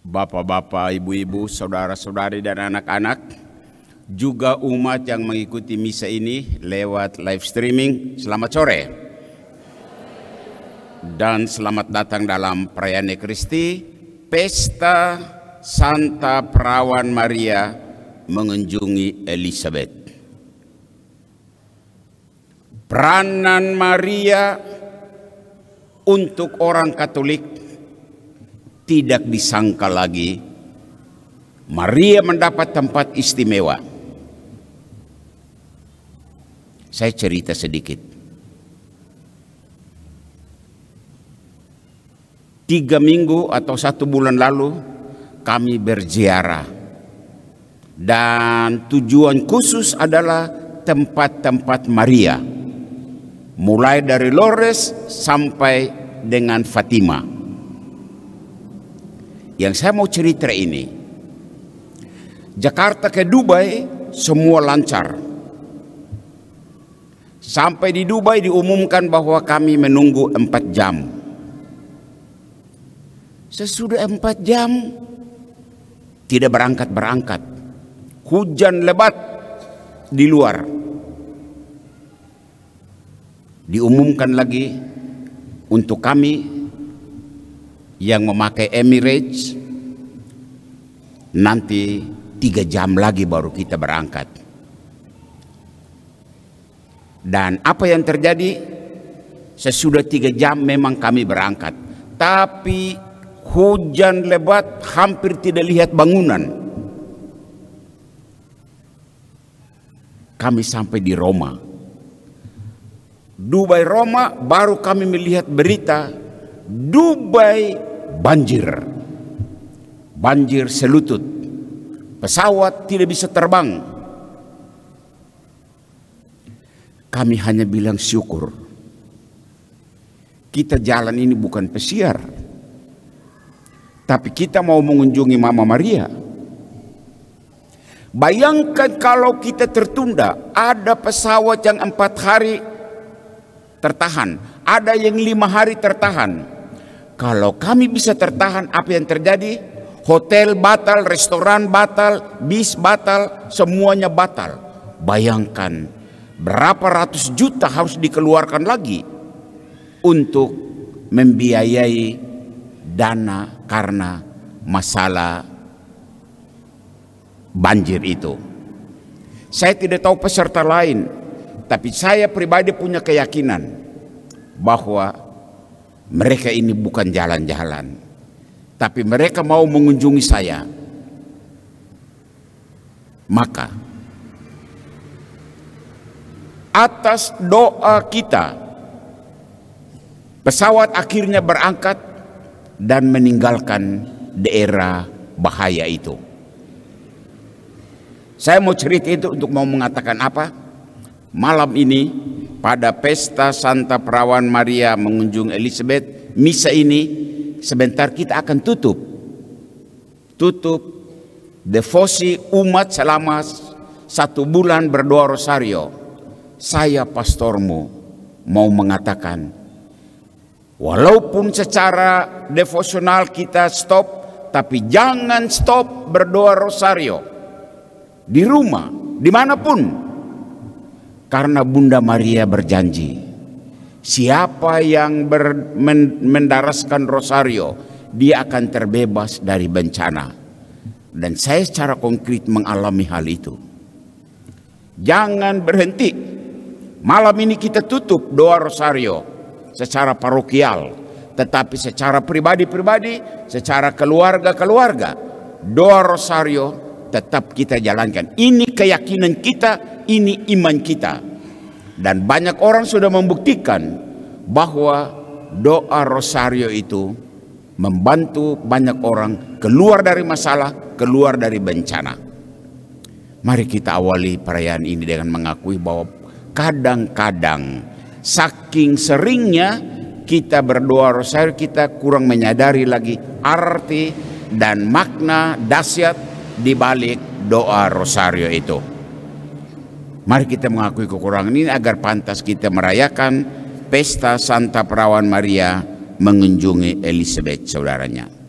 Bapak-bapak, ibu-ibu, saudara-saudari dan anak-anak, juga umat yang mengikuti misa ini lewat live streaming. Selamat sore. Dan selamat datang dalam perayaan Kristi, Pesta Santa Perawan Maria mengunjungi Elizabeth. Peranan Maria untuk orang Katolik tidak disangka lagi Maria mendapat tempat istimewa. Saya cerita sedikit. Tiga minggu atau satu bulan lalu kami berziarah. Dan tujuan khusus adalah tempat-tempat Maria mulai dari Lores sampai dengan Fatima. Yang saya mau cerita ini, Jakarta ke Dubai semua lancar. Sampai di Dubai diumumkan bahwa kami menunggu empat jam. Sesudah empat jam tidak berangkat-berangkat. Hujan lebat di luar diumumkan lagi untuk kami yang memakai Emirates nanti tiga jam lagi baru kita berangkat. Dan apa yang terjadi sesudah tiga jam memang kami berangkat. Tapi hujan lebat hampir tidak lihat bangunan. Kami sampai di Roma. Dubai Roma baru kami melihat berita Dubai banjir. Banjir selutut. Pesawat tidak bisa terbang. Kami hanya bilang syukur. Kita jalan ini bukan pesiar. Tapi kita mau mengunjungi Mama Maria. Bayangkan kalau kita tertunda, ada pesawat yang empat hari tertahan. Ada yang lima hari tertahan. Kalau kami bisa tertahan apa yang terjadi? Hotel batal, restoran batal, bis batal, semuanya batal. Bayangkan berapa ratus juta harus dikeluarkan lagi untuk membiayai dana karena masalah banjir itu. Saya tidak tahu peserta lain tapi saya pribadi punya keyakinan bahwa mereka ini bukan jalan-jalan. Tapi mereka mau mengunjungi saya. Maka atas doa kita pesawat akhirnya berangkat dan meninggalkan daerah bahaya itu. Saya mau cerita itu untuk mau mengatakan apa? malam ini pada pesta Santa Perawan Maria mengunjung Elizabeth, misa ini sebentar kita akan tutup. Tutup devosi umat selama satu bulan berdoa rosario. Saya pastormu mau mengatakan, walaupun secara devosional kita stop, tapi jangan stop berdoa rosario. Di rumah, dimanapun, karena Bunda Maria berjanji, siapa yang ber, men, mendaraskan rosario, dia akan terbebas dari bencana. Dan saya secara konkret mengalami hal itu. Jangan berhenti. Malam ini kita tutup doa rosario secara parokial, tetapi secara pribadi-pribadi, secara keluarga-keluarga, doa rosario tetap kita jalankan. Ini keyakinan kita, ini iman kita. Dan banyak orang sudah membuktikan bahwa doa rosario itu membantu banyak orang keluar dari masalah, keluar dari bencana. Mari kita awali perayaan ini dengan mengakui bahwa kadang-kadang saking seringnya kita berdoa rosario kita kurang menyadari lagi arti dan makna dahsyat di balik doa rosario itu. Mari kita mengakui kekurangan ini agar pantas kita merayakan pesta Santa Perawan Maria mengunjungi Elizabeth saudaranya.